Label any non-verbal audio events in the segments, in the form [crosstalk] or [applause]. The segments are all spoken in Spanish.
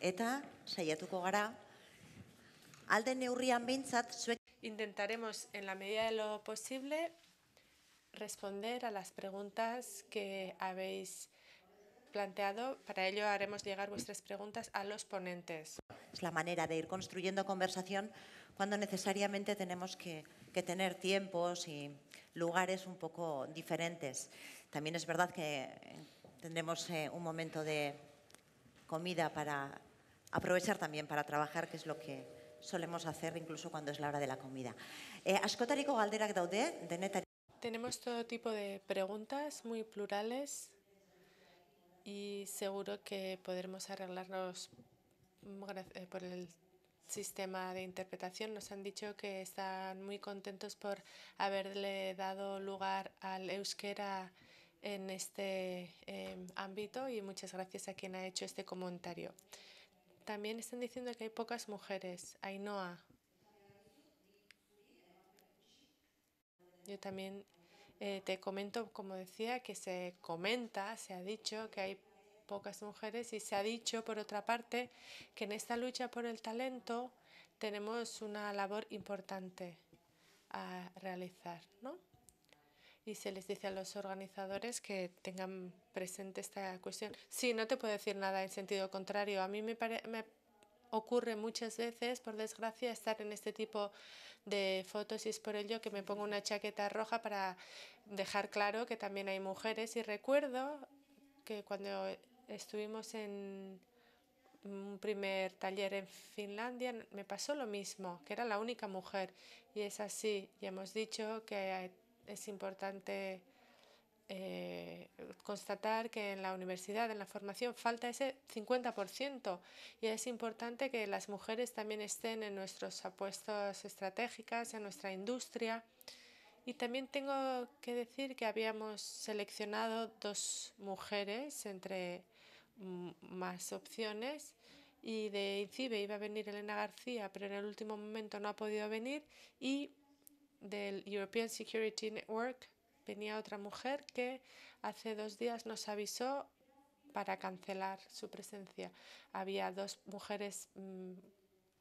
Eta saiatuko gara alde neurrian behintzat Intentaremos en la medida de lo posible responder a las preguntas que habéis planteado. Para ello haremos llegar vuestras preguntas a los ponentes. Es la manera de ir construyendo conversación cuando necesariamente tenemos que, tener tiempos y lugares un poco diferentes. También es verdad que tendremos eh, un momento de comida para aprovechar también para trabajar, que es lo que solemos hacer incluso cuando es la hora de la comida. Eh, askotariko galderak daude, Tenemos todo tipo de preguntas muy plurales y seguro que podremos arreglarnos eh, por el sistema de interpretación. Nos han dicho que están muy contentos por haberle dado lugar al euskera en este em, ámbito y muchas gracias a quien ha hecho este comentario. También están diciendo que hay pocas mujeres. Ainhoa. Yo también eh, te comento, como decía, que se comenta, se ha dicho que hay pocas mujeres y se ha dicho, por otra parte, que en esta lucha por el talento tenemos una labor importante a realizar, ¿no? y se les dice a los organizadores que tengan presente esta cuestión. Sí, no te puedo decir nada en sentido contrario. A mí me, me ocurre muchas veces, por desgracia, estar en este tipo de fotos y es por ello que me pongo una chaqueta roja para dejar claro que también hay mujeres. Y recuerdo que cuando estuvimos en un primer taller en Finlandia me pasó lo mismo, que era la única mujer. Y es así, ya hemos dicho que es importante eh, constatar que en la universidad, en la formación, falta ese 50% y es importante que las mujeres también estén en nuestros apuestos estratégicas, en nuestra industria. Y también tengo que decir que habíamos seleccionado dos mujeres entre mm, más opciones y de INCIBE iba a venir Elena García, pero en el último momento no ha podido venir y del European Security Network venía otra mujer que hace dos días nos avisó para cancelar su presencia. Había dos mujeres mm,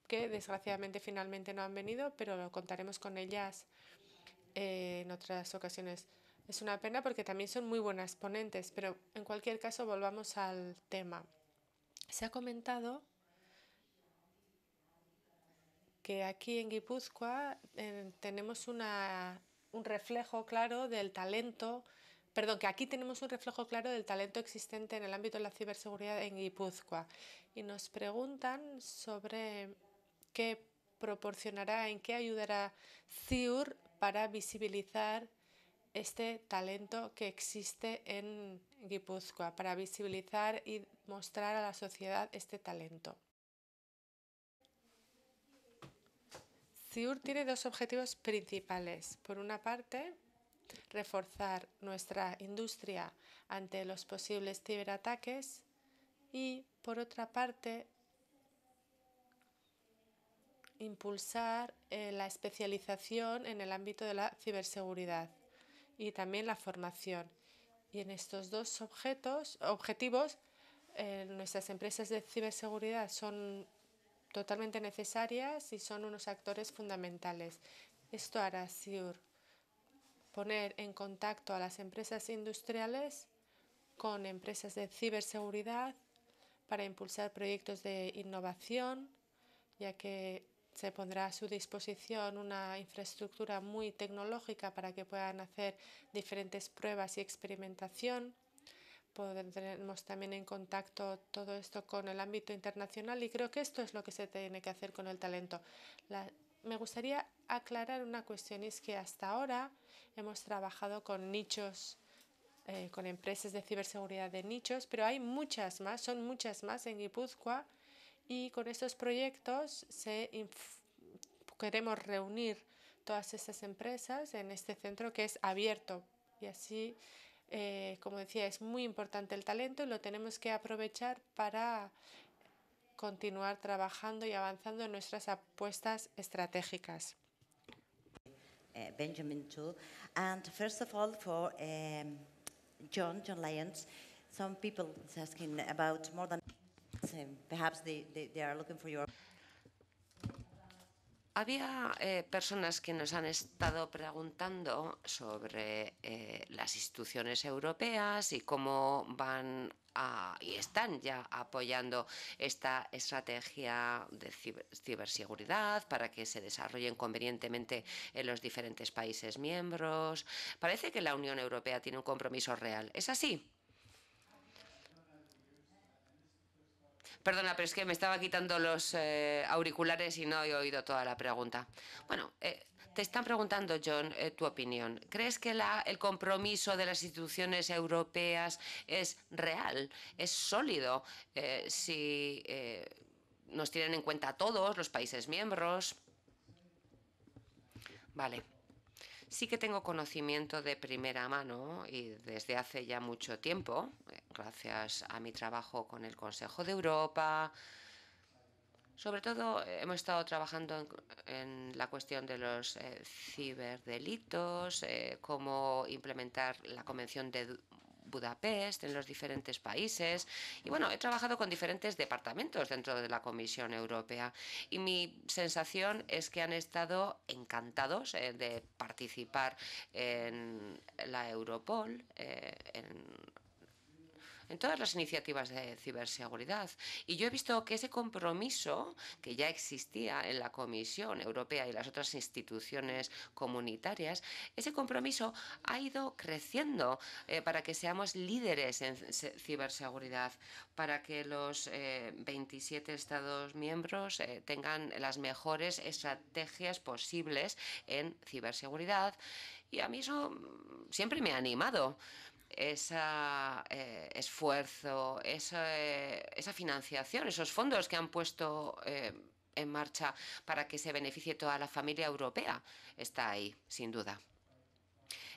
que desgraciadamente finalmente no han venido, pero lo contaremos con ellas eh, en otras ocasiones. Es una pena porque también son muy buenas ponentes, pero en cualquier caso volvamos al tema. Se ha comentado que aquí en Guipúzcoa eh, tenemos un reflejo claro del talento, perdón, que aquí tenemos un reflejo claro del talento existente en el ámbito de la ciberseguridad en Guipúzcoa. Y nos preguntan sobre qué proporcionará, en qué ayudará CIUR para visibilizar este talento que existe en Guipúzcoa, para visibilizar y mostrar a la sociedad este talento. CIUR tiene dos objetivos principales. Por una parte, reforzar nuestra industria ante los posibles ciberataques y, por otra parte, impulsar eh, la especialización en el ámbito de la ciberseguridad y también la formación. Y en estos dos objetos, objetivos, eh, nuestras empresas de ciberseguridad son totalmente necesarias y son unos actores fundamentales. Esto hará SIUR poner en contacto a las empresas industriales con empresas de ciberseguridad para impulsar proyectos de innovación, ya que se pondrá a su disposición una infraestructura muy tecnológica para que puedan hacer diferentes pruebas y experimentación pondremos también en contacto todo esto con el ámbito internacional y creo que esto es lo que se tiene que hacer con el talento. me gustaría aclarar una cuestión, es que hasta ahora hemos trabajado con nichos, eh, con empresas de ciberseguridad de nichos, pero hay muchas más, son muchas más en Guipúzcoa y con estos proyectos se queremos reunir todas esas empresas en este centro que es abierto y así eh, como decía, es muy importante el talento y lo tenemos que aprovechar para continuar trabajando y avanzando en nuestras apuestas estratégicas. Eh, Benjamin too, and first of all for um, John, John Lyons, some people asking about more than perhaps they, they are looking for your. Había eh, personas que nos han estado preguntando sobre eh, las instituciones europeas y cómo van y están ya apoyando esta estrategia de ciberseguridad para que se desarrollen convenientemente en los diferentes países miembros. Parece que la Unión Europea tiene un compromiso real. ¿Es así? Perdona, pero es que me estaba quitando los eh, auriculares y no he oído toda la pregunta. Bueno, eh, te están preguntando, John, eh, tu opinión. ¿Crees que el compromiso de las instituciones europeas es real, es sólido? si nos tienen en cuenta todos los países miembros. Vale. Sí que tengo conocimiento de primera mano y desde hace ya mucho tiempo, eh, gracias a mi trabajo con el Consejo de Europa. Sobre todo eh, hemos estado trabajando en, la cuestión de los eh, ciberdelitos, cómo implementar la Convención de Budapest, en los diferentes países. Y bueno, he trabajado con diferentes departamentos dentro de la Comisión Europea y mi sensación es que han estado encantados eh, de participar en la Europol, eh, en en todas las iniciativas de ciberseguridad. Y yo he visto que ese compromiso que ya existía en la Comisión Europea y las otras instituciones comunitarias, ese compromiso ha ido creciendo eh, para que seamos líderes en ciberseguridad, para que los 27 eh, Estados miembros eh, tengan las mejores estrategias posibles en ciberseguridad. Y a mí eso mm, siempre me ha animado ese eh, esfuerzo, eh, esa, financiación, esos fondos que han puesto eh, en marcha para que se beneficie toda la familia europea, está ahí, sin duda.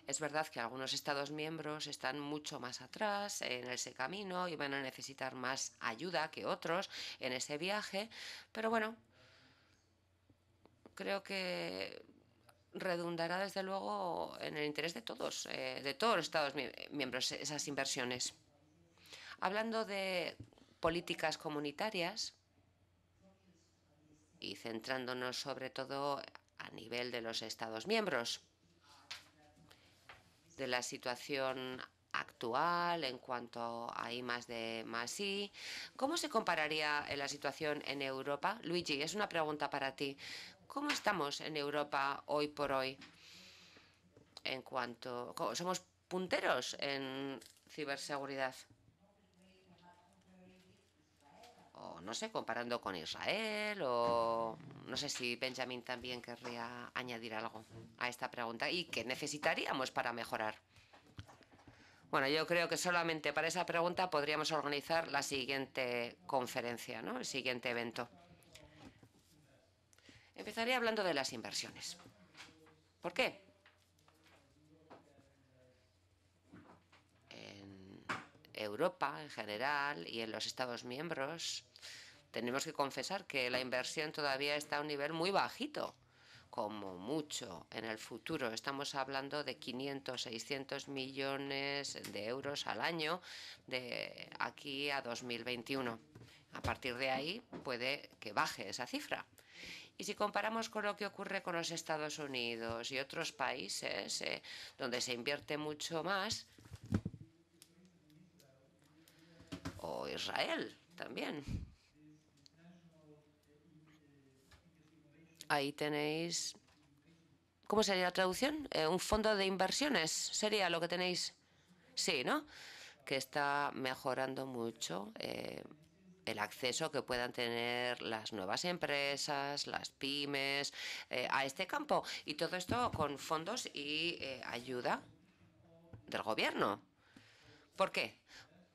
Es verdad que algunos Estados miembros están mucho más atrás en ese camino y van a necesitar más ayuda que otros en ese viaje, pero bueno, creo que redundará desde luego en el interés de todos, eh, de todos los Estados miembros, esas inversiones. Hablando de políticas comunitarias y centrándonos sobre todo a nivel de los Estados miembros, de la situación actual en cuanto a I más de más I. ¿Cómo se compararía la situación en Europa? Luigi, es una pregunta para ti. ¿Cómo estamos en Europa hoy por hoy? En cuanto. Somos punteros en ciberseguridad. O no sé, comparando con Israel, o no sé si Benjamin también querría añadir algo a esta pregunta y qué necesitaríamos para mejorar. Bueno, yo creo que solamente para esa pregunta podríamos organizar la siguiente conferencia, ¿no? El siguiente evento. Empezaré hablando de las inversiones. ¿Por qué? En Europa en general y en los Estados miembros tenemos que confesar que la inversión todavía está a un nivel muy bajito. Como mucho en el futuro, estamos hablando de 500, 600 millones de euros al año de aquí a 2021. A partir de ahí puede que baje esa cifra. Y si comparamos con lo que ocurre con los Estados Unidos y otros países eh, donde se invierte mucho más, o Israel también, ahí tenéis... ¿Cómo sería la traducción? Eh, un fondo de inversiones sería lo que tenéis. Sí, ¿no? Que está mejorando mucho. Eh, el acceso que puedan tener las nuevas empresas, las pymes, eh, a este campo. Y todo esto con fondos y eh, ayuda del gobierno. ¿Por qué?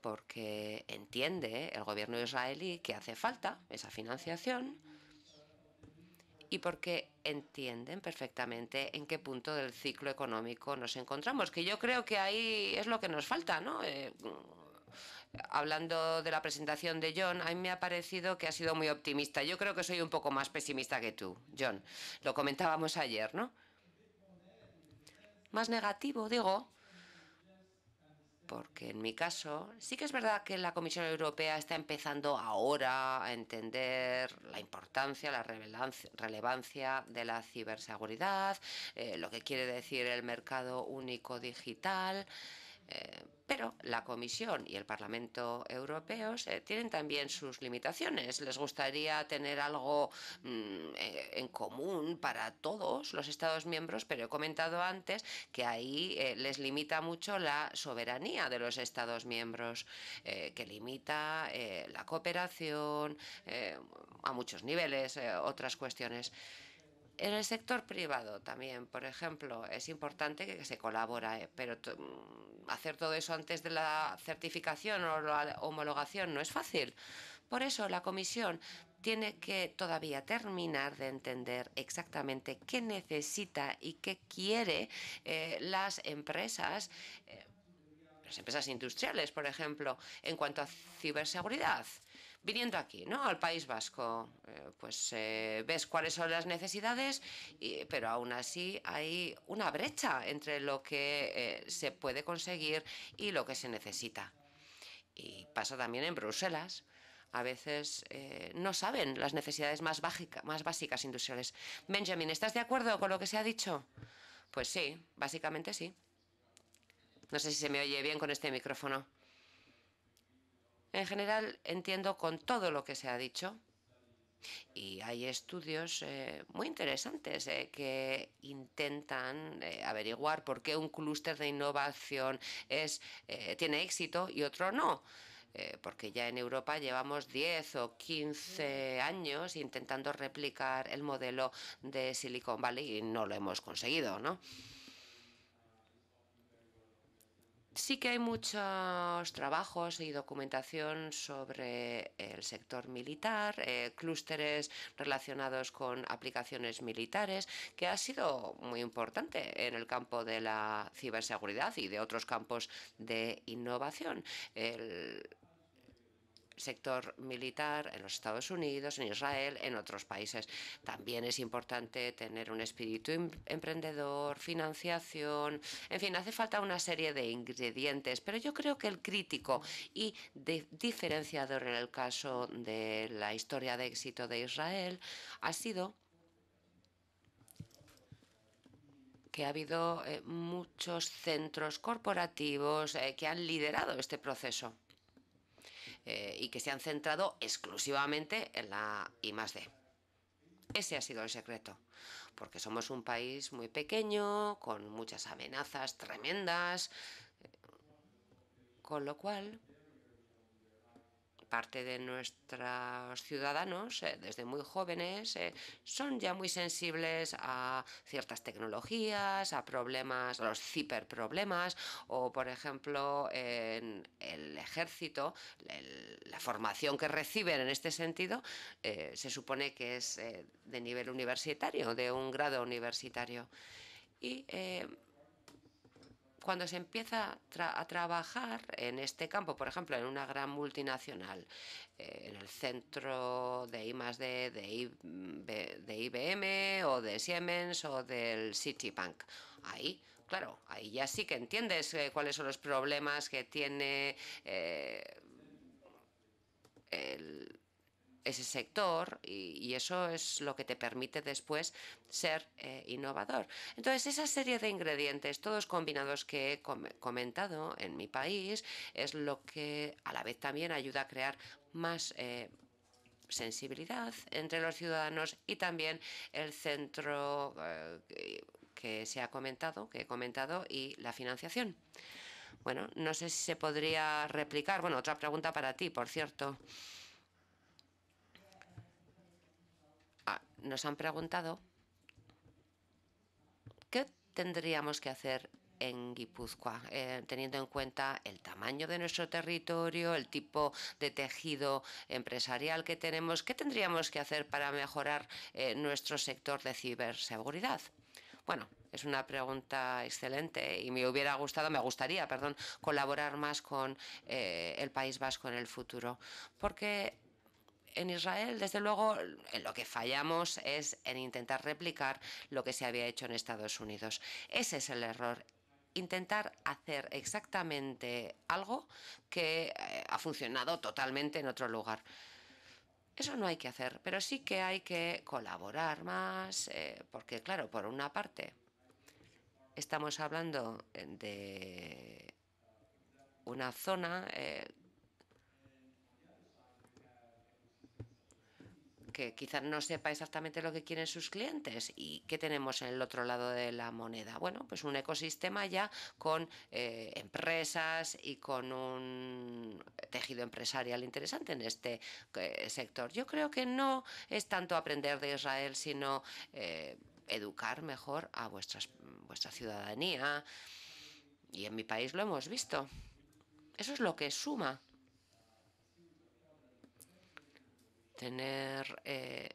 Porque entiende el gobierno israelí que hace falta esa financiación y porque entienden perfectamente en qué punto del ciclo económico nos encontramos, que yo creo que ahí es lo que nos falta, ¿no? Eh, hablando de la presentación de John, a mí me ha parecido que ha sido muy optimista. Yo creo que soy un poco más pesimista que tú, John. Lo comentábamos ayer, ¿no? Más negativo, digo, porque en mi caso sí que es verdad que la Comisión Europea está empezando ahora a entender la importancia, la relevancia de la ciberseguridad, eh, lo que quiere decir el mercado único digital. Eh, pero la Comisión y el Parlamento Europeo eh, tienen también sus limitaciones. Les gustaría tener algo mm, eh, en común para todos los Estados miembros, pero he comentado antes que ahí les limita mucho la soberanía de los Estados miembros, que limita la cooperación a muchos niveles, otras cuestiones. En el sector privado también, por ejemplo, es importante que se colabore, ¿eh? pero mm, hacer todo eso antes de la certificación o la homologación no es fácil. Por eso la comisión tiene que todavía terminar de entender exactamente qué necesita y qué quiere eh, las empresas. Eh, las empresas industriales, por ejemplo, en cuanto a ciberseguridad viniendo aquí, ¿no? Al País Vasco, eh, pues eh, ves cuáles son las necesidades, pero aún así hay una brecha entre lo que eh, se puede conseguir y lo que se necesita. Y pasa también en Bruselas. A veces no saben las necesidades más, más básicas industriales. Benjamin, ¿estás de acuerdo con lo que se ha dicho? Pues sí, básicamente sí. No sé si se me oye bien con este micrófono. En general entiendo con todo lo que se ha dicho y hay estudios eh, muy interesantes eh, que intentan eh, averiguar por qué un clúster de innovación es, tiene éxito y otro no. porque ya en Europa llevamos 10 o 15 años intentando replicar el modelo de Silicon Valley y no lo hemos conseguido, ¿no? Sí que hay muchos trabajos y documentación sobre el sector militar, eh, clústeres relacionados con aplicaciones militares, que ha sido muy importante en el campo de la ciberseguridad y de otros campos de innovación sector militar en los Estados Unidos, en Israel, en otros países. También es importante tener un espíritu em-, emprendedor, financiación, en fin, hace falta una serie de ingredientes, pero yo creo que el crítico y diferenciador en el caso de la historia de éxito de Israel ha sido que ha habido eh, muchos centros corporativos eh, que han liderado este proceso. Eh, y que se han centrado exclusivamente en la I Ese ha sido el secreto, porque somos un país muy pequeño, con muchas amenazas tremendas, eh, con lo cual parte de nuestros ciudadanos, eh, desde muy jóvenes, eh, son ya muy sensibles a ciertas tecnologías, a problemas, a los ciberproblemas, o por ejemplo, en el ejército, la formación que reciben en este sentido eh, se supone que es de nivel universitario, de un grado universitario. Y cuando se empieza a trabajar en este campo, por ejemplo, en una gran multinacional, eh, en el centro de de, IBM o de Siemens o del Citibank, ahí claro, ahí ya sí que entiendes eh, cuáles son los problemas que tiene eh, el, ese sector y, eso es lo que te permite después ser eh, innovador. Entonces, esa serie de ingredientes, todos combinados que he comentado en mi país, es lo que a la vez también ayuda a crear más... Eh, sensibilidad entre los ciudadanos y también el centro eh, que se ha comentado, que he comentado, y la financiación. Bueno, no sé si se podría replicar. Bueno, otra pregunta para ti, por cierto. nos han preguntado qué tendríamos que hacer en Guipúzcoa, eh, teniendo en cuenta el tamaño de nuestro territorio, el tipo de tejido empresarial que tenemos, ¿qué tendríamos que hacer para mejorar eh, nuestro sector de ciberseguridad? Bueno, es una pregunta excelente y me hubiera gustado, me gustaría, perdón, colaborar más con eh, el País Vasco en el futuro, porque en Israel, desde luego, lo que fallamos es en intentar replicar lo que se había hecho en Estados Unidos. Ese es el error intentar hacer exactamente algo que eh, ha funcionado totalmente en otro lugar. Eso no hay que hacer, pero sí que hay que colaborar más, eh, porque claro, por una parte, estamos hablando de una zona eh, que quizás no sepa exactamente lo que quieren sus clientes y qué tenemos en el otro lado de la moneda. Bueno, pues un ecosistema ya con eh, empresas y con un tejido empresarial interesante en este eh, sector. Yo creo que no es tanto aprender de Israel, sino eh, educar mejor a vuestras, vuestra ciudadanía. Y en mi país lo hemos visto. Eso es lo que suma. tener eh,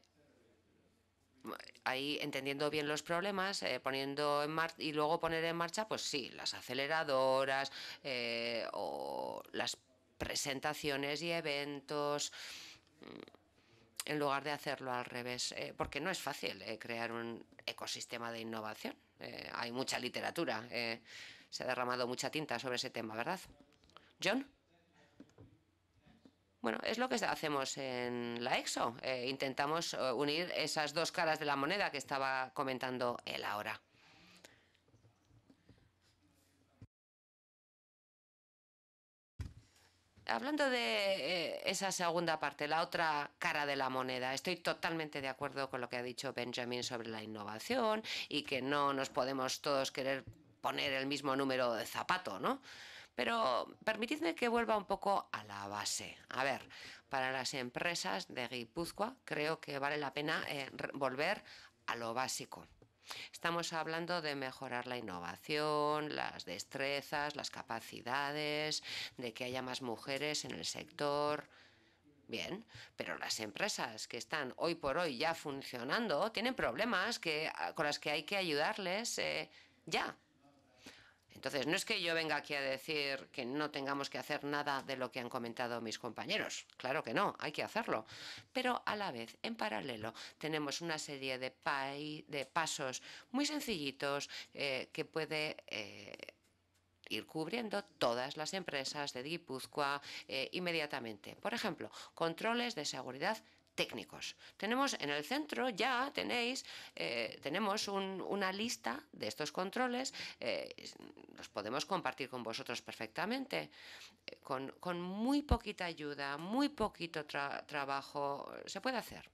ahí entendiendo bien los problemas, eh, poniendo en marcha y luego poner en marcha, pues sí, las aceleradoras eh, o las presentaciones y eventos mm, en lugar de hacerlo al revés, porque no es fácil crear un ecosistema de innovación. hay mucha literatura, se ha derramado mucha tinta sobre ese tema, ¿verdad? John. Bueno, es lo que hacemos en la EXO. Eh, intentamos eh, unir esas dos caras de la moneda que estaba comentando él ahora. Hablando de eh, esa segunda parte, la otra cara de la moneda, estoy totalmente de acuerdo con lo que ha dicho Benjamin sobre la innovación y que no nos podemos todos querer poner el mismo número de zapato, ¿no? Pero permitidme que vuelva un poco a la base. A ver, para las empresas de Guipúzcoa creo que vale la pena eh, volver a lo básico. Estamos hablando de mejorar la innovación, las destrezas, las capacidades, de que haya más mujeres en el sector. Bien, pero las empresas que están hoy por hoy ya funcionando tienen problemas ah, con las que hay que ayudarles eh, ya. Entonces, no es que yo venga aquí a decir que no tengamos que hacer nada de lo que han comentado mis compañeros. Claro que no, hay que hacerlo. Pero a la vez, en paralelo, tenemos una serie de, pasos muy sencillitos eh, que puede... Eh, ir cubriendo todas las empresas de Guipúzcoa eh, inmediatamente. Por ejemplo, controles de seguridad técnicos. Tenemos en el centro ya tenéis eh, tenemos una lista de estos controles, eh, los podemos compartir con vosotros perfectamente, eh, con, muy poquita ayuda, muy poquito trabajo se puede hacer.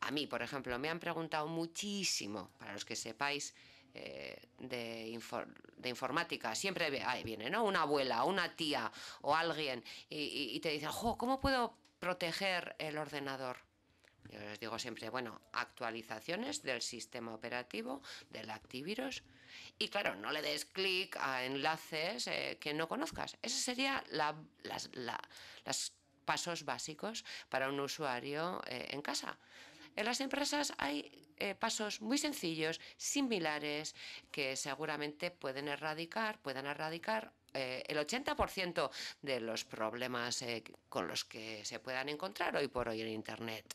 A mí, por ejemplo, me han preguntado muchísimo para los que sepáis. De, informática, siempre viene, ¿no? Una abuela, una tía o alguien y, te dicen, ¿cómo puedo proteger el ordenador? Yo les digo siempre, bueno, actualizaciones del sistema operativo, del antivirus. Y claro, no le des clic a enlaces eh, que no conozcas. Esos serían los pasos básicos para un usuario eh, en casa. En las empresas hay eh, pasos muy sencillos, similares, que seguramente pueden erradicar, pueden erradicar el 80% de los problemas con los que se puedan encontrar hoy por hoy en Internet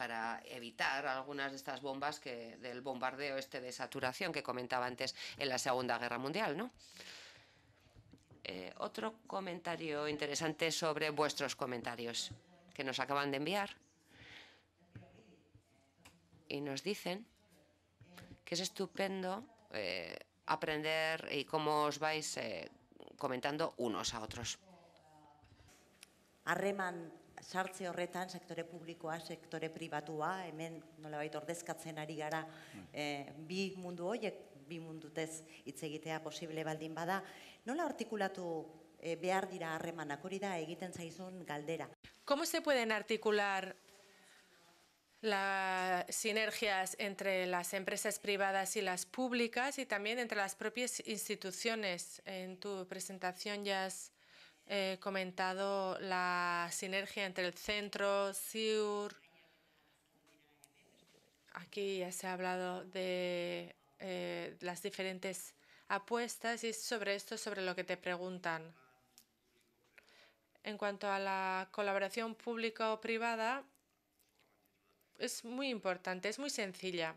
para evitar algunas de estas bombas que del bombardeo este de saturación que comentaba antes en la Segunda Guerra Mundial, ¿no? Eh, otro comentario interesante sobre vuestros comentarios que nos acaban de enviar y nos dicen que es estupendo eh, aprender y cómo os vais eh, comentando unos a otros sartze horretan sektore publikoa, sektore pribatua, hemen nolabait ordezkatzen ari gara e, bi mundu hoiek, bi mundutez hitz egitea posible baldin bada, nola artikulatu e, behar dira harremanak hori da egiten zaizun galdera. ¿Cómo se pueden articular las sinergias entre las empresas privadas y las públicas y también entre las propias instituciones? En tu presentación ya has He eh, comentado la sinergia entre el centro, CIUR. Aquí ya se ha hablado de eh, las diferentes apuestas y sobre esto, sobre lo que te preguntan. En cuanto a la colaboración pública o privada, es muy importante, es muy sencilla.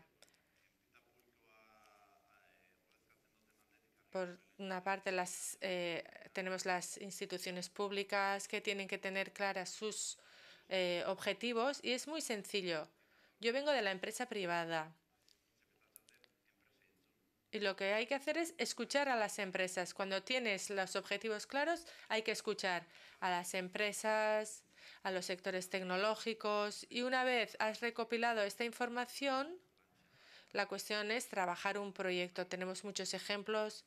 Por una parte las, eh, tenemos las instituciones públicas que tienen que tener claras sus eh, objetivos y es muy sencillo. Yo vengo de la empresa privada y lo que hay que hacer es escuchar a las empresas. Cuando tienes los objetivos claros hay que escuchar a las empresas, a los sectores tecnológicos y una vez has recopilado esta información, la cuestión es trabajar un proyecto. Tenemos muchos ejemplos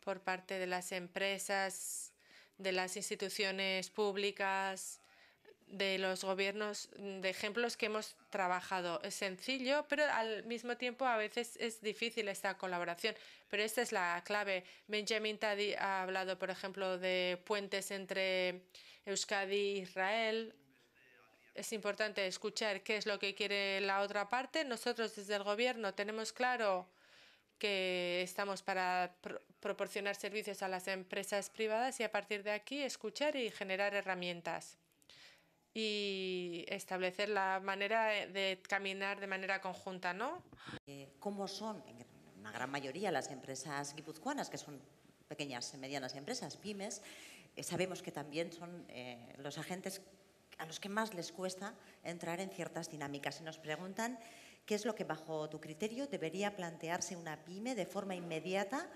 por parte de las empresas, de las instituciones públicas, de los gobiernos, de ejemplos que hemos trabajado. Es sencillo, pero al mismo tiempo a veces es difícil esta colaboración. Pero esta es la clave. Benjamin Tadi ha hablado, por ejemplo, de puentes entre Euskadi e Israel. Es importante escuchar qué es lo que quiere la otra parte. Nosotros desde el gobierno tenemos claro que estamos para proporcionar servicios a las empresas privadas y a partir de aquí escuchar y generar herramientas y establecer la manera de caminar de manera conjunta, ¿no? Eh, ¿Cómo son, en una gran mayoría, las empresas guipuzcoanas, que son pequeñas y medianas empresas, pymes? Eh, sabemos que también son eh, los agentes a los que más les cuesta entrar en ciertas dinámicas y nos preguntan ¿Qué es lo que bajo tu criterio debería plantearse una pyme de forma inmediata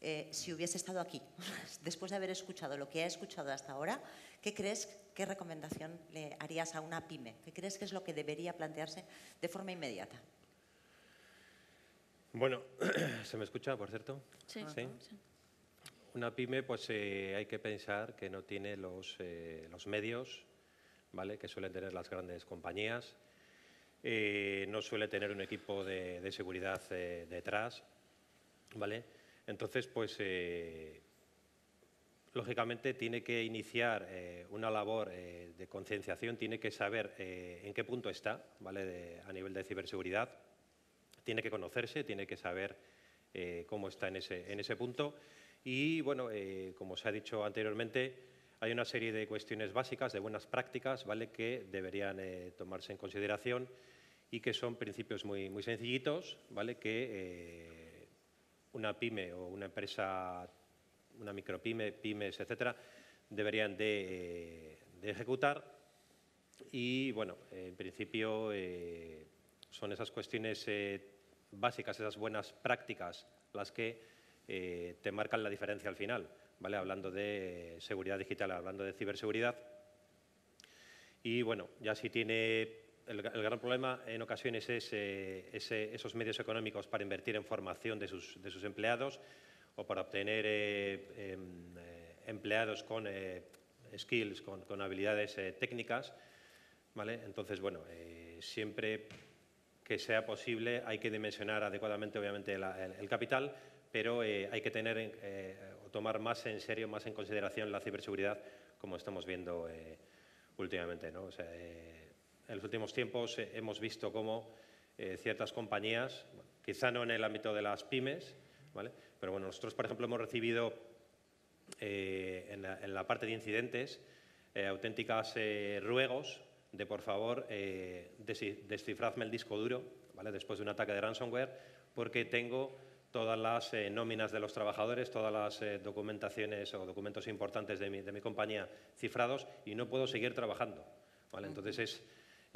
eh, si hubiese estado aquí? [laughs] Después de haber escuchado lo que ha escuchado hasta ahora, ¿qué crees, qué recomendación le harías a una pyme? ¿Qué crees que es lo que debería plantearse de forma inmediata? Bueno, [clears throat] ¿se me escucha, por cierto? Sí. Una pyme, pues eh, hay que pensar que no tiene los, eh, los medios ¿vale? que suelen tener las grandes compañías eh, no suele tener un equipo de, seguridad eh, detrás, ¿vale? Entonces, pues, eh, lógicamente tiene que iniciar una labor de concienciación, tiene que saber en qué punto está, ¿vale?, a nivel de ciberseguridad, tiene que conocerse, tiene que saber cómo está en ese, punto y, bueno, como se ha dicho anteriormente, hay una serie de cuestiones básicas, de buenas prácticas, ¿vale? que deberían tomarse en consideración y que son principios muy, muy sencillitos, ¿vale? que eh, una pyme o una empresa, una micropyme, pymes, etcétera, deberían de, eh, ejecutar. Y bueno, en principio eh, son esas cuestiones básicas, esas buenas prácticas, las que te marcan la diferencia al final, ¿vale? hablando de seguridad digital, hablando de ciberseguridad. Y bueno, ya si tiene el, gran problema en ocasiones es eh, esos medios económicos para invertir en formación de sus, empleados o para obtener eh, em, eh, empleados con skills, con, habilidades técnicas. ¿vale? Entonces, bueno, siempre que sea posible hay que dimensionar adecuadamente, obviamente, el, capital, pero hay que tener o tomar más en serio, más en consideración la ciberseguridad, como estamos viendo últimamente. ¿no? en los últimos tiempos eh, hemos visto cómo eh, ciertas compañías, quizá no en el ámbito de las pymes, ¿vale? pero bueno, nosotros, por ejemplo, hemos recibido eh, en, la, parte de incidentes auténticas ruegos de, por favor, descifradme el disco duro ¿vale? después de un ataque de ransomware porque tengo todas las nóminas de los trabajadores, todas las documentaciones o documentos importantes de mi, de mi, compañía cifrados y no puedo seguir trabajando. ¿vale? Entonces es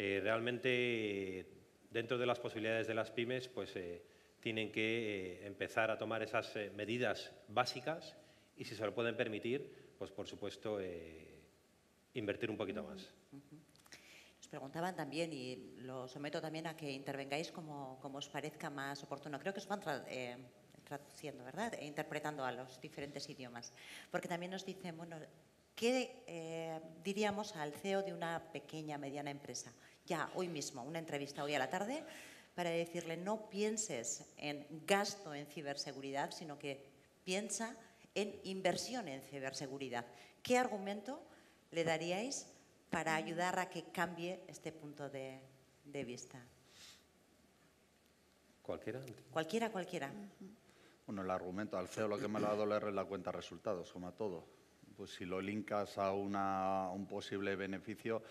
eh, realmente dentro de las posibilidades de las pymes, pues eh, tienen que eh, empezar a tomar esas medidas básicas y si se lo pueden permitir, pues por supuesto invertir un poquito más. Nos preguntaban también, y lo someto también a que intervengáis como, os parezca más oportuno. Creo que os van traduciendo, ¿verdad? E interpretando a los diferentes idiomas. Porque también nos dicen, bueno, ¿qué diríamos al CEO de una pequeña, mediana empresa? ya hoy mismo, una entrevista hoy a la tarde, para decirle no pienses en gasto en ciberseguridad, sino que piensa en inversión en ciberseguridad. ¿Qué argumento le daríais para ayudar a que cambie este punto de, vista? ¿Cualquiera? Cualquiera, cualquiera. Bueno, el argumento, al feo lo que me lo ha dado leer es la cuenta resultados, como a todo. Pues si lo linkas a, una, a un posible beneficio,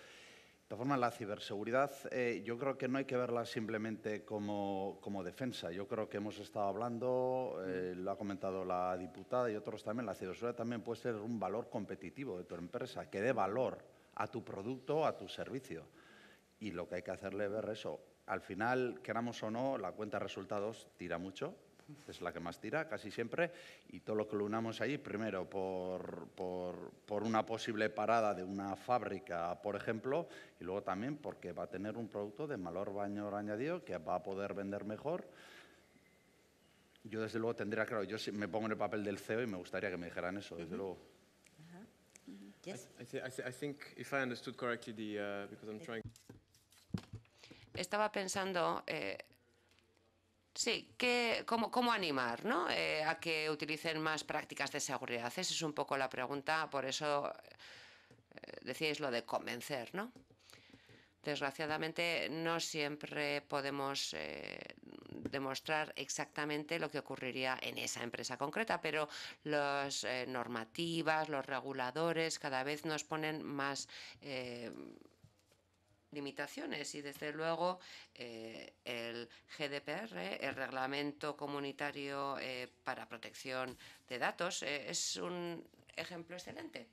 de forma, la ciberseguridad eh, yo creo que no hay que verla simplemente como, defensa. Yo creo que hemos estado hablando, eh, lo ha comentado la diputada y otros también, la ciberseguridad también puede ser un valor competitivo de tu empresa, que dé valor a tu producto a tu servicio. Y lo que hay que hacerle ver eso. Al final, queramos o no, la cuenta de resultados tira mucho es la que más tira casi siempre, y todo lo que lo unamos ahí, primero por, una posible parada de una fábrica, por ejemplo, y luego también porque va a tener un producto de valor baño añadido que va a poder vender mejor. Yo desde luego tendría, claro, yo me pongo en el papel del CEO y me gustaría que me dijeran eso, desde luego. Uh, Estaba pensando eh, Sí, ¿cómo, cómo animar eh, a que utilicen más prácticas de seguridad? Esa es un poco la pregunta, por eso eh, decíais lo de convencer, ¿no? Desgraciadamente no siempre podemos eh, demostrar exactamente lo que ocurriría en esa empresa concreta, pero las normativas, los reguladores cada vez nos ponen más limitaciones y desde luego eh, el GDPR, el Reglamento Comunitario eh, para Protección de Datos, eh, es un ejemplo excelente.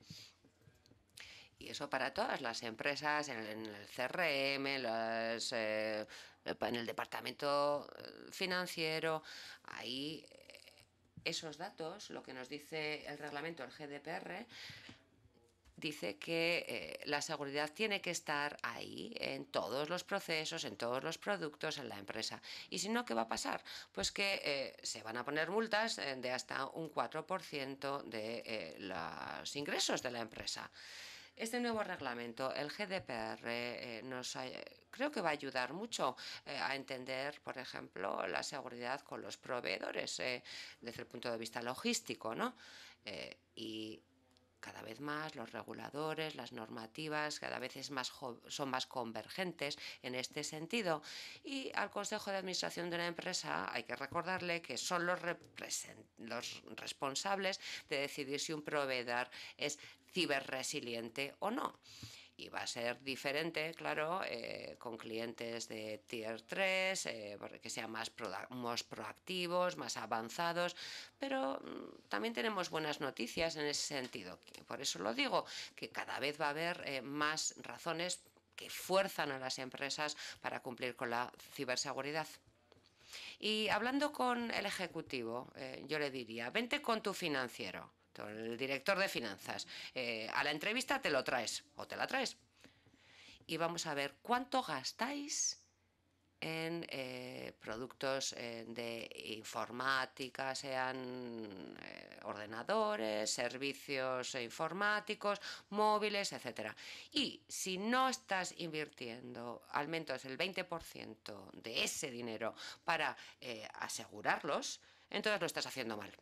Y eso para todas las empresas, en, el CRM, en el departamento financiero, ahí esos datos, lo que nos dice el reglamento, el GDPR, dice que eh, la seguridad tiene que estar ahí en todos los procesos, en todos los productos, en la empresa. Y si no, ¿qué va a pasar? Pues que eh, se van a poner multas eh, de hasta un 4% de los ingresos de la empresa. Este nuevo reglamento, el GDPR, nos creo que va a ayudar mucho a entender, por ejemplo, la seguridad con los proveedores desde el punto de vista logístico, ¿no? y cada vez más los reguladores, las normativas, cada vez son más convergentes en este sentido. Y al Consejo de Administración de una empresa hay que recordarle que son los, los responsables de decidir si un proveedor es ciberresiliente o no y va a ser diferente, claro, eh, con clientes de Tier 3, eh, que sean más, proactivos, más avanzados, pero mm, también tenemos buenas noticias en ese sentido. Por eso lo digo, que cada vez va a haber eh, más razones que fuerzan a las empresas para cumplir con la ciberseguridad. Y hablando con el ejecutivo, yo le diría, vente con tu financiero el director de finanzas. Eh, a la entrevista te lo traes o te la traes. Y vamos a ver cuánto gastáis en eh, productos eh, de informática, sean ordenadores, servicios informáticos, móviles, etcétera Y si no estás invirtiendo al menos el 20% de ese dinero para asegurarlos, entonces lo estás haciendo mal.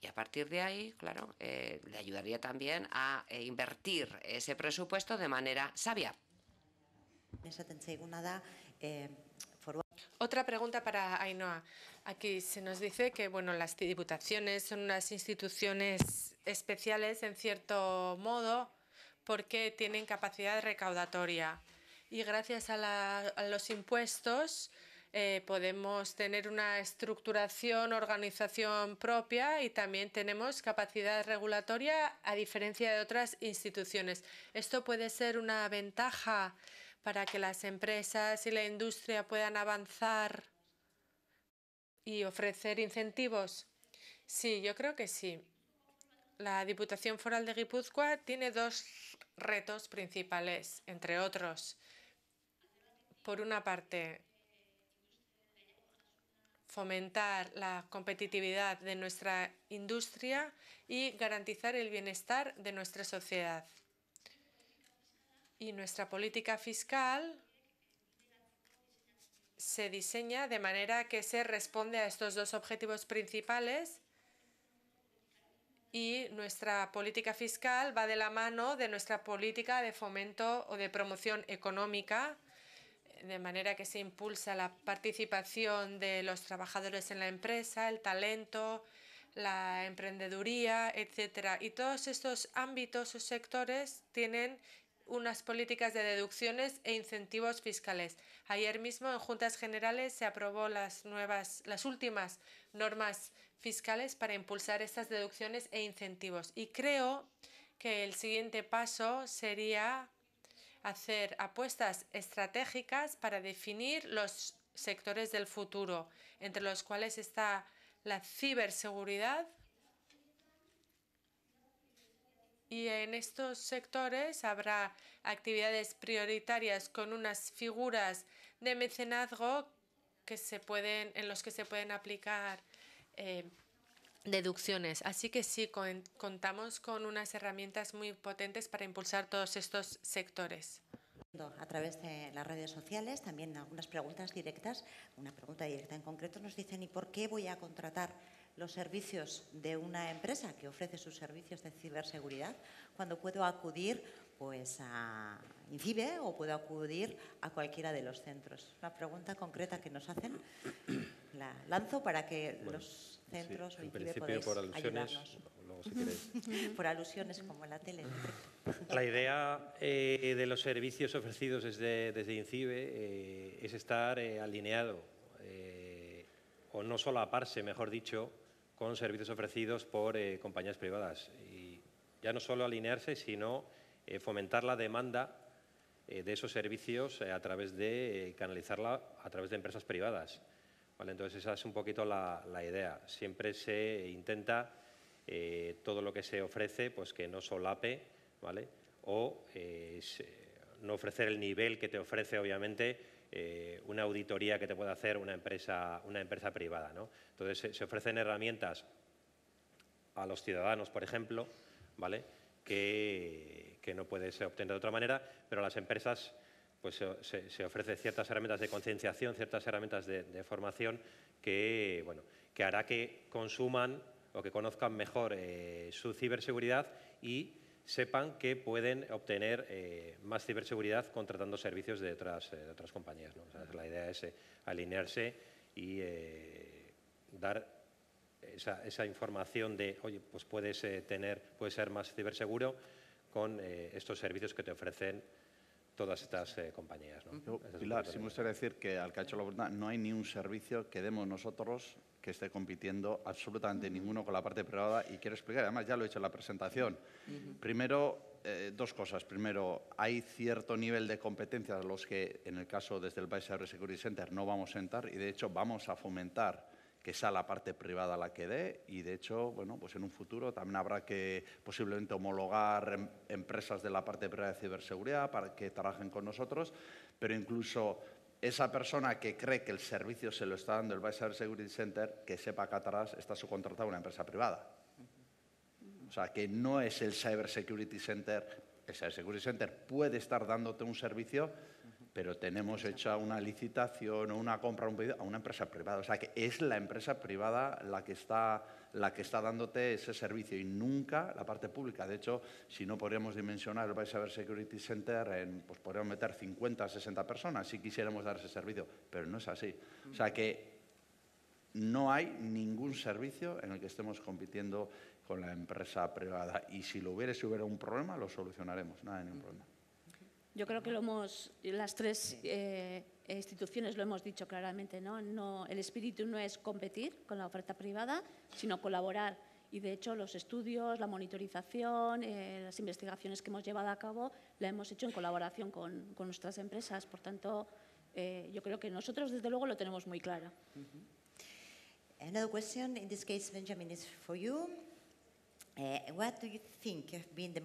Y a partir de ahí, claro, eh, le ayudaría también a eh, invertir ese presupuesto de manera sabia. Eh, Otra pregunta para Ainhoa. Aquí se nos dice que bueno, las diputaciones son unas instituciones especiales en cierto modo porque tienen capacidad recaudatoria y gracias a los impuestos eh, podemos tener una estructuración, organización propia y también tenemos capacidad regulatoria a diferencia de otras instituciones. Esto puede ser una ventaja para que las empresas y la industria puedan avanzar y ofrecer incentivos. Sí, yo creo que sí. La Diputación Foral de Guipúzcoa tiene dos retos principales, entre otros. Por una parte, fomentar la competitividad de nuestra industria y garantizar el bienestar de nuestra sociedad. Y nuestra política fiscal se diseña de manera que se responde a estos dos objetivos principales y nuestra política fiscal va de la mano de nuestra política de fomento o de promoción económica de manera que se impulsa la participación de los trabajadores en la empresa, el talento, la emprendeduría, etcétera. Y todos estos ámbitos o sectores tienen unas políticas de deducciones e incentivos fiscales. Ayer mismo en Juntas Generales se aprobó las nuevas las últimas normas fiscales para impulsar estas deducciones e incentivos y creo que el siguiente paso sería hacer apuestas estratégicas para definir los sectores del futuro, entre los cuales está la ciberseguridad. Y en estos sectores habrá actividades prioritarias con unas figuras de mecenazgo que se pueden, en los que se pueden aplicar eh, deducciones. Así que sí, contamos con unas herramientas muy potentes para impulsar todos estos sectores. A través de las redes sociales, también algunas preguntas directas, una pregunta directa en concreto nos dicen ¿y por qué voy a contratar los servicios de una empresa que ofrece sus servicios de ciberseguridad cuando puedo acudir pues a INCIBE o puedo acudir a cualquiera de los centros? Una pregunta concreta que nos hacen la lanzo para que los centros o por alusiones, [laughs] por alusiones, como la tele. [laughs] La idea eh, de los servicios ofrecidos desde, desde INCIBE eh, es estar eh, alineado, o no solo parse, mejor dicho, con servicios ofrecidos por compañías privadas. Y ya no solo alinearse, sino fomentar la demanda de esos servicios a través de canalizarla a través de empresas privadas. Entonces esa es un poquito la, idea. Siempre se intenta eh, todo lo que se ofrece pues que no solape ¿vale? o eh, no ofrecer el nivel que te ofrece obviamente eh, una auditoría que te pueda hacer una empresa, una empresa privada. ¿no? Entonces, se, ofrecen herramientas a los ciudadanos, por ejemplo, ¿vale? que, no no ser obtener de otra manera, pero las empresas pues se, ofrece ciertas herramientas de concienciación, ciertas herramientas de, formación que, hará que consuman o que conozcan mejor eh, su ciberseguridad y sepan que pueden obtener eh, más ciberseguridad contratando servicios de otras, eh, compañías. la idea es alinearse y dar esa, información de, oye, pues puedes tener, puedes ser más ciberseguro con estos servicios que te ofrecen todas estas eh, compañías. Pilar, si me gustaría decir que al que ha hecho la pregunta, no hay ni un servicio que demos nosotros que esté compitiendo absolutamente ninguno con la parte privada y quiero explicar, además ya lo he hecho en la presentación. Primero, eh, dos cosas. Primero, hay cierto nivel de competencias a los que en el caso desde el cybersecurity Security Center no vamos a entrar y de hecho vamos a fomentar esa la parte privada la que dé y de hecho, bueno, pues en un futuro también habrá que posiblemente homologar em, empresas de la parte privada de ciberseguridad para que trabajen con nosotros, pero incluso esa persona que cree que el servicio se lo está dando el Vice Security Center, que sepa que atrás está subcontratada a una empresa privada. O sea, que no es el Cyber Security Center. El Cyber Security Center puede estar dándote un servicio, pero tenemos hecha una licitación o una compra a una empresa privada. O sea que es la empresa privada la que está, la que está dándote ese servicio y nunca la parte pública. De hecho, si no podríamos dimensionar el Cyber Security Center, pues podríamos meter 50, 60 personas si quisiéramos dar ese servicio, pero no es así. O sea que no hay ningún servicio en el que estemos compitiendo con la empresa privada y si lo hubiera, si hubiera un problema, lo solucionaremos, nada, ningún problema. Yo creo que lo hemos, las tres eh, instituciones lo hemos dicho claramente, ¿no? ¿no? El espíritu no es competir con la oferta privada, sino colaborar. Y de hecho los estudios, la monitorización, eh, las investigaciones que hemos llevado a cabo, la hemos hecho en colaboración con, nuestras empresas. Por tanto, eh, yo creo que nosotros desde luego lo tenemos muy claro. Uh-huh. question, in Benjamin, is for you. what do you think have been the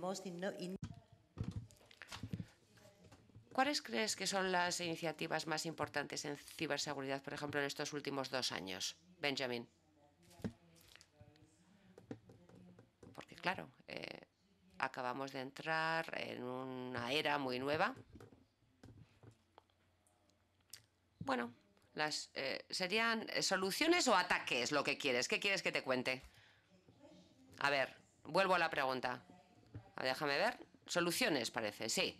¿Cuáles crees que son las iniciativas más importantes en ciberseguridad, por ejemplo, en estos últimos dos años, Benjamin? Porque claro, eh, acabamos de entrar en una era muy nueva. Bueno, las, eh, ¿serían soluciones o ataques lo que quieres? ¿Qué quieres que te cuente? A ver, vuelvo a la pregunta. déjame ver. Soluciones, parece, sí.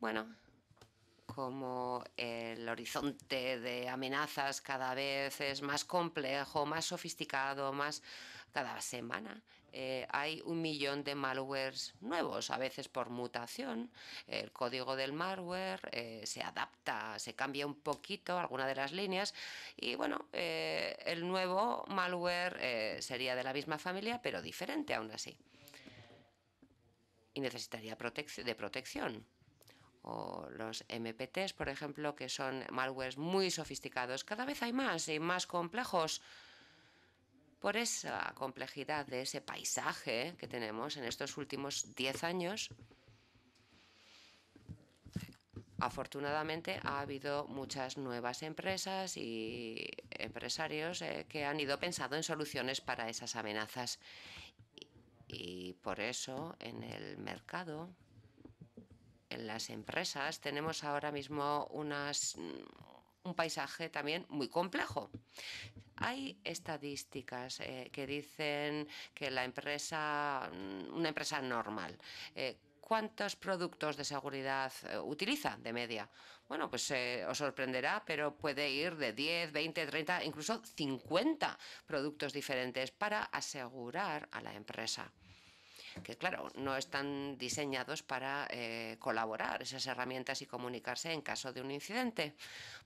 bueno, como el horizonte de amenazas cada vez es más complejo, más sofisticado, más cada semana. Eh, hay un millón de malwares nuevos, a veces por mutación. El código del malware eh, se adapta, se cambia un poquito alguna de las líneas. Y bueno, eh, el nuevo malware sería de la misma familia, pero diferente aún así. Y necesitaría de protección o los MPTs, por ejemplo, que son malwares muy sofisticados. Cada vez hay más y más complejos por esa complejidad de ese paisaje que tenemos en estos últimos 10 años. Afortunadamente ha habido muchas nuevas empresas y empresarios eh, que han ido pensando en soluciones para esas amenazas. y por eso en el mercado en las empresas tenemos ahora mismo mm, un paisaje también muy complejo. Hay estadísticas eh, que dicen que la empresa, mm, una empresa normal, eh, ¿cuántos productos de seguridad eh, utiliza de media? Bueno, pues os sorprenderá, pero puede ir de 10, 20, 30, incluso 50 productos diferentes para asegurar a la empresa que claro, no están diseñados para eh, colaborar esas herramientas y comunicarse en caso de un incidente.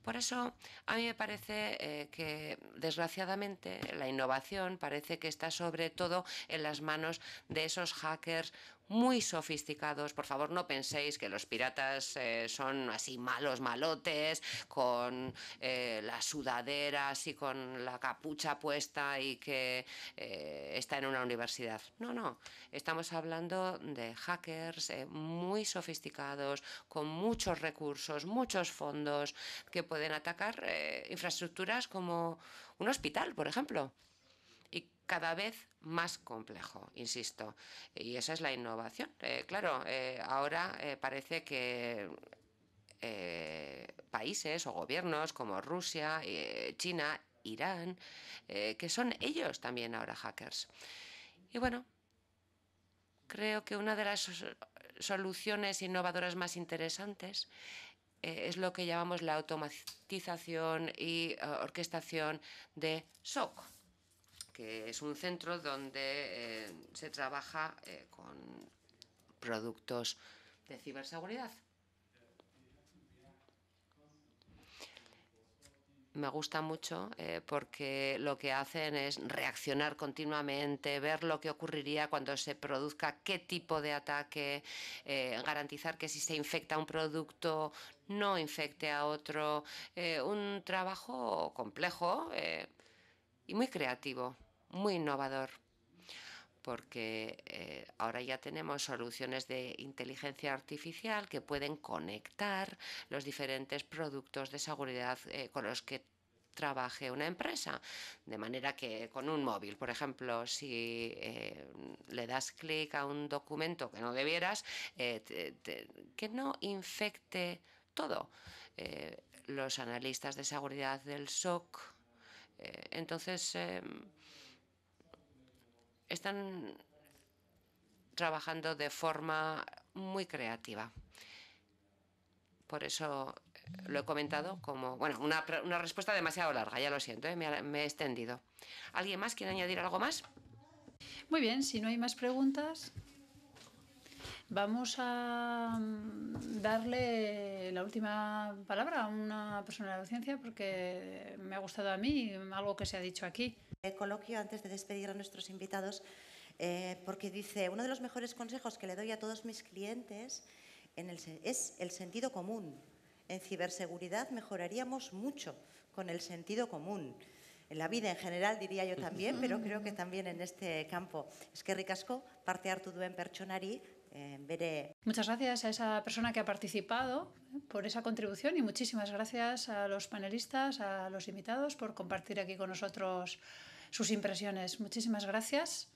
Por eso a mí me parece eh, que desgraciadamente la innovación parece que está sobre todo en las manos de esos hackers muy sofisticados. Por favor, no penséis que los piratas eh, son así malos malotes, con eh, las sudaderas y con la capucha puesta y que eh, está en una universidad. No, no. Estamos hablando de hackers eh, muy sofisticados, con muchos recursos, muchos fondos, que pueden atacar infraestructuras como un hospital, por ejemplo y cada vez más complejo, insisto. Y esa es la innovación. Eh, claro, eh, ahora eh, parece que países o gobiernos como Rusia, China, Irán, que son ellos también ahora hackers. Y bueno, creo que una de las soluciones innovadoras más interesantes es lo que llamamos la automatización y orquestación de SOC que es un centro donde eh, se trabaja eh, con productos de ciberseguridad. me gusta mucho eh, porque lo que hacen es reaccionar continuamente, ver lo que ocurriría cuando se produzca qué tipo de ataque, garantizar que si se infecta un producto no infecte a otro. un trabajo complejo y muy creativo muy innovador, porque eh, ahora ya tenemos soluciones de inteligencia artificial que pueden conectar los diferentes productos de seguridad eh, con los que trabaje una empresa. De manera que con un móvil, por ejemplo, si eh, le das clic a un documento que no debieras, que no infecte todo. los analistas de seguridad del SOC. entonces, em, están trabajando de forma muy creativa. Por eso eh, lo he comentado como, bueno, una, respuesta demasiado larga, ya lo siento, eh, me he extendido. ¿Alguien más quiere añadir algo más? Muy bien, si no hay más preguntas, Vamos a mm, darle la última palabra a una persona de la ciencia porque me ha gustado a mí algo que se ha dicho aquí. El eh, coloquio antes de despedir a nuestros invitados eh, porque dice, uno de los mejores consejos que le doy a todos mis clientes en es el sentido común. En ciberseguridad mejoraríamos mucho con el sentido común. En la vida en general diría yo también, pero creo que también en este campo. Es que ricasco parte hartu duen pertsonari eh, Muchas gracias a esa persona que ha participado eh, por esa contribución y muchísimas gracias a los panelistas, a los invitados por compartir aquí con nosotros sus impresiones. Muchísimas gracias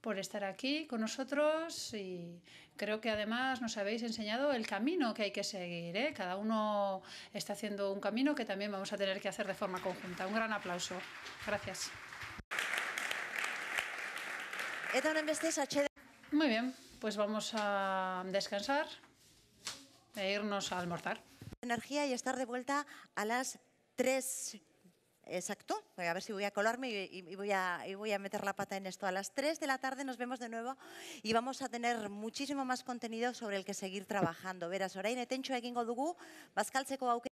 por estar aquí con nosotros y creo que además nos habéis enseñado el camino que hay que seguir. ¿eh? Cada uno está haciendo un camino que también vamos a tener que hacer de forma conjunta. Un gran aplauso. Gracias. Muy bien pues vamos a descansar e irnos a almorzar. Energía y estar de vuelta a las 3 Exacto, a ver si voy a colarme y, voy a, y, voy a, meter la pata en esto. A las 3 de la tarde nos vemos de nuevo y vamos a tener muchísimo más contenido sobre el que seguir trabajando. Verás, orain Tencho, egingo dugu, bazkaltzeko aukera